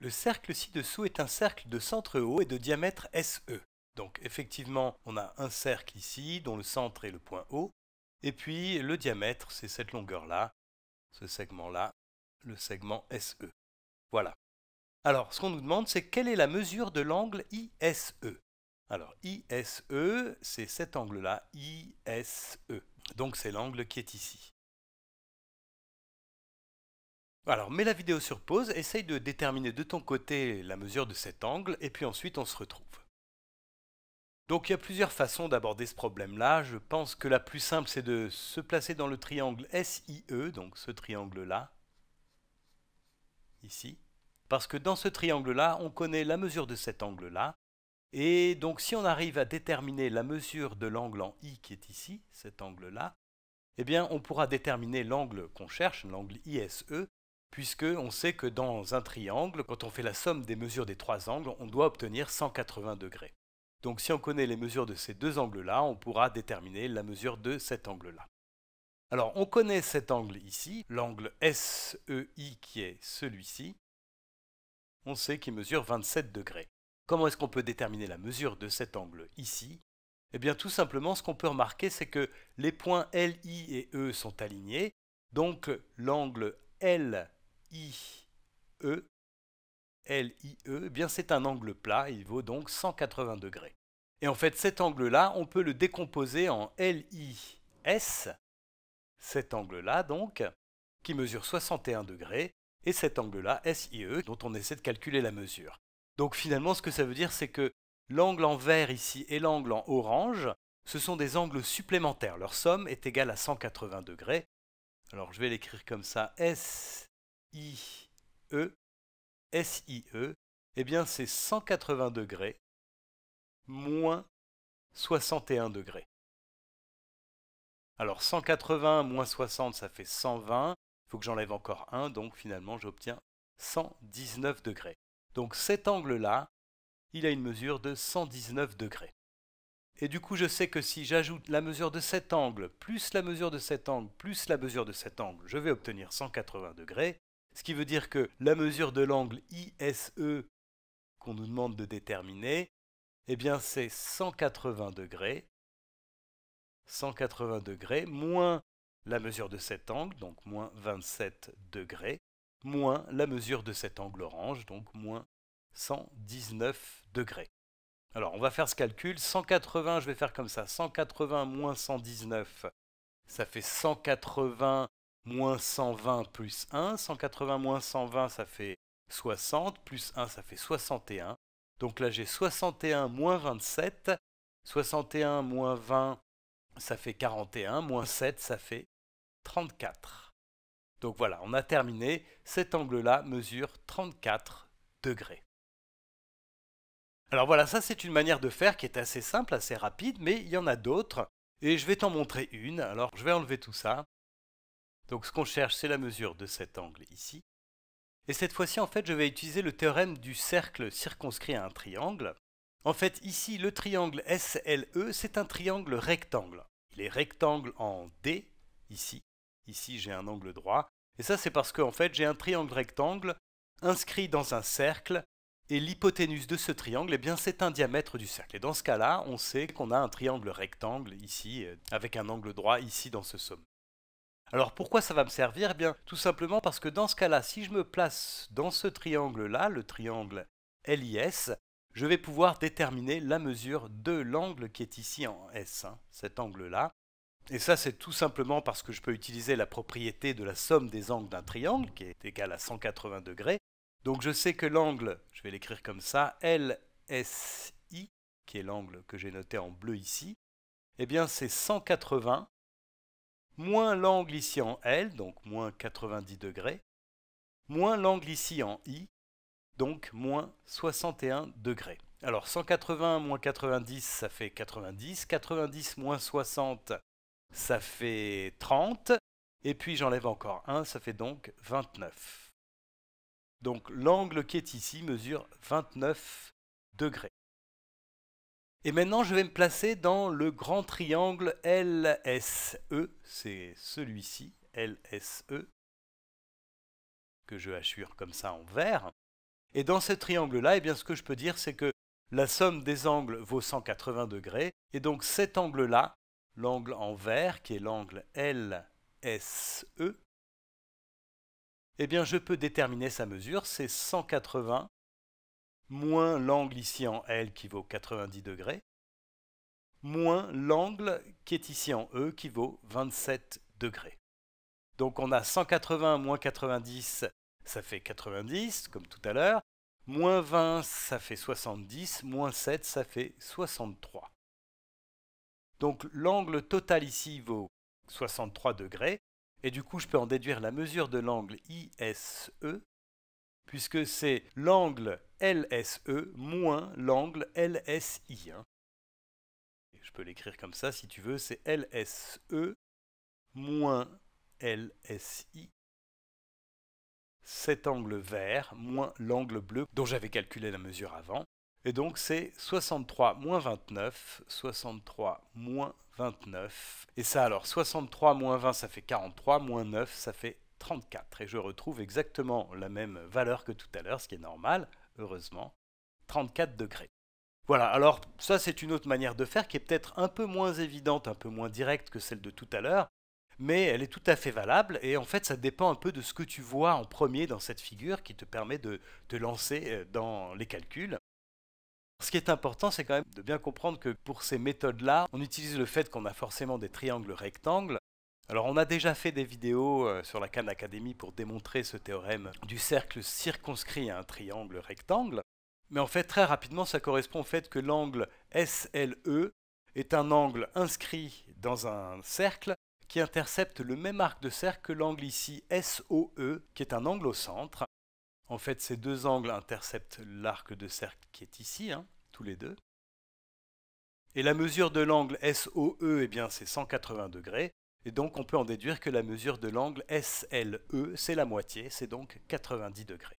Le cercle ci-dessous est un cercle de centre haut et de diamètre SE. Donc effectivement, on a un cercle ici dont le centre est le point O, et puis le diamètre, c'est cette longueur-là, ce segment-là, le segment SE. Voilà. Alors, ce qu'on nous demande, c'est quelle est la mesure de l'angle ISE Alors, ISE, c'est cet angle-là, ISE. Donc c'est l'angle qui est ici. Alors mets la vidéo sur pause, essaye de déterminer de ton côté la mesure de cet angle et puis ensuite on se retrouve. Donc il y a plusieurs façons d'aborder ce problème-là. Je pense que la plus simple c'est de se placer dans le triangle SIE, donc ce triangle-là, ici. Parce que dans ce triangle-là, on connaît la mesure de cet angle-là. Et donc si on arrive à déterminer la mesure de l'angle en I qui est ici, cet angle-là, eh bien on pourra déterminer l'angle qu'on cherche, l'angle ISE, puisque on sait que dans un triangle, quand on fait la somme des mesures des trois angles, on doit obtenir 180 degrés. Donc si on connaît les mesures de ces deux angles-là, on pourra déterminer la mesure de cet angle-là. Alors on connaît cet angle ici, l'angle SEI qui est celui-ci. On sait qu'il mesure 27 degrés. Comment est-ce qu'on peut déterminer la mesure de cet angle ici Eh bien tout simplement ce qu'on peut remarquer c'est que les points LI et E sont alignés, donc l'angle L I, E L I E, bien c'est un angle plat, il vaut donc 180 degrés. Et en fait, cet angle-là, on peut le décomposer en L, I, S, cet angle-là donc, qui mesure 61 degrés, et cet angle-là, S, I, E, dont on essaie de calculer la mesure. Donc finalement, ce que ça veut dire, c'est que l'angle en vert ici et l'angle en orange, ce sont des angles supplémentaires. Leur somme est égale à 180 degrés. Alors je vais l'écrire comme ça, S I-E, S-I-E, eh bien c'est 180 degrés moins 61 degrés. Alors 180 moins 60, ça fait 120. Il faut que j'enlève encore 1, donc finalement j'obtiens 119 degrés. Donc cet angle-là, il a une mesure de 119 degrés. Et du coup, je sais que si j'ajoute la mesure de cet angle, plus la mesure de cet angle, plus la mesure de cet angle, je vais obtenir 180 degrés. Ce qui veut dire que la mesure de l'angle ISE qu'on nous demande de déterminer, eh bien c'est 180 degrés, 180 degrés moins la mesure de cet angle, donc moins 27 degrés, moins la mesure de cet angle orange, donc moins 119 degrés. Alors on va faire ce calcul, 180, je vais faire comme ça, 180 moins 119, ça fait 180 moins 120 plus 1. 180 moins 120, ça fait 60. Plus 1, ça fait 61. Donc là, j'ai 61 moins 27. 61 moins 20, ça fait 41. Moins 7, ça fait 34. Donc voilà, on a terminé. Cet angle-là mesure 34 degrés. Alors voilà, ça c'est une manière de faire qui est assez simple, assez rapide, mais il y en a d'autres. Et je vais t'en montrer une. Alors je vais enlever tout ça. Donc ce qu'on cherche, c'est la mesure de cet angle ici. Et cette fois-ci, en fait, je vais utiliser le théorème du cercle circonscrit à un triangle. En fait, ici, le triangle SLE, c'est un triangle rectangle. Il est rectangle en D, ici. Ici, j'ai un angle droit. Et ça, c'est parce qu'en en fait, j'ai un triangle rectangle inscrit dans un cercle, et l'hypoténuse de ce triangle, eh bien, c'est un diamètre du cercle. Et dans ce cas-là, on sait qu'on a un triangle rectangle ici, euh, avec un angle droit ici dans ce sommet. Alors pourquoi ça va me servir eh bien, tout simplement parce que dans ce cas-là, si je me place dans ce triangle-là, le triangle LIS, je vais pouvoir déterminer la mesure de l'angle qui est ici en S, hein, cet angle-là. Et ça, c'est tout simplement parce que je peux utiliser la propriété de la somme des angles d'un triangle, qui est égale à 180 degrés. Donc je sais que l'angle, je vais l'écrire comme ça, LSI, qui est l'angle que j'ai noté en bleu ici, eh bien c'est 180 moins l'angle ici en L, donc moins 90 degrés, moins l'angle ici en I, donc moins 61 degrés. Alors 180 moins 90, ça fait 90. 90 moins 60, ça fait 30. Et puis j'enlève encore 1, ça fait donc 29. Donc l'angle qui est ici mesure 29 degrés. Et maintenant, je vais me placer dans le grand triangle LSE, c'est celui-ci, LSE, que je hachure comme ça en vert. Et dans ce triangle-là, eh ce que je peux dire, c'est que la somme des angles vaut 180 degrés, et donc cet angle-là, l'angle en vert, qui est l'angle LSE, eh bien, je peux déterminer sa mesure, c'est 180 moins l'angle ici en L qui vaut 90 degrés, moins l'angle qui est ici en E qui vaut 27 degrés. Donc on a 180 moins 90, ça fait 90, comme tout à l'heure. Moins 20, ça fait 70. Moins 7, ça fait 63. Donc l'angle total ici vaut 63 degrés. Et du coup, je peux en déduire la mesure de l'angle ISE puisque c'est l'angle LSE moins l'angle LSI. Hein. Je peux l'écrire comme ça si tu veux, c'est LSE moins LSI. Cet angle vert moins l'angle bleu dont j'avais calculé la mesure avant. Et donc c'est 63 moins 29, 63 moins 29. Et ça alors, 63 moins 20 ça fait 43, moins 9 ça fait 34. Et je retrouve exactement la même valeur que tout à l'heure, ce qui est normal, heureusement, 34 degrés. Voilà, alors ça c'est une autre manière de faire qui est peut-être un peu moins évidente, un peu moins directe que celle de tout à l'heure, mais elle est tout à fait valable et en fait ça dépend un peu de ce que tu vois en premier dans cette figure qui te permet de te lancer euh, dans les calculs. Ce qui est important, c'est quand même de bien comprendre que pour ces méthodes-là, on utilise le fait qu'on a forcément des triangles rectangles alors on a déjà fait des vidéos euh, sur la Khan Academy pour démontrer ce théorème du cercle circonscrit à un triangle rectangle, mais en fait très rapidement ça correspond au fait que l'angle SLE est un angle inscrit dans un cercle qui intercepte le même arc de cercle que l'angle ici SOE qui est un angle au centre. En fait ces deux angles interceptent l'arc de cercle qui est ici, hein, tous les deux. Et la mesure de l'angle SOE, eh bien, c'est 180 degrés. Et donc on peut en déduire que la mesure de l'angle SLE, c'est la moitié, c'est donc 90 degrés.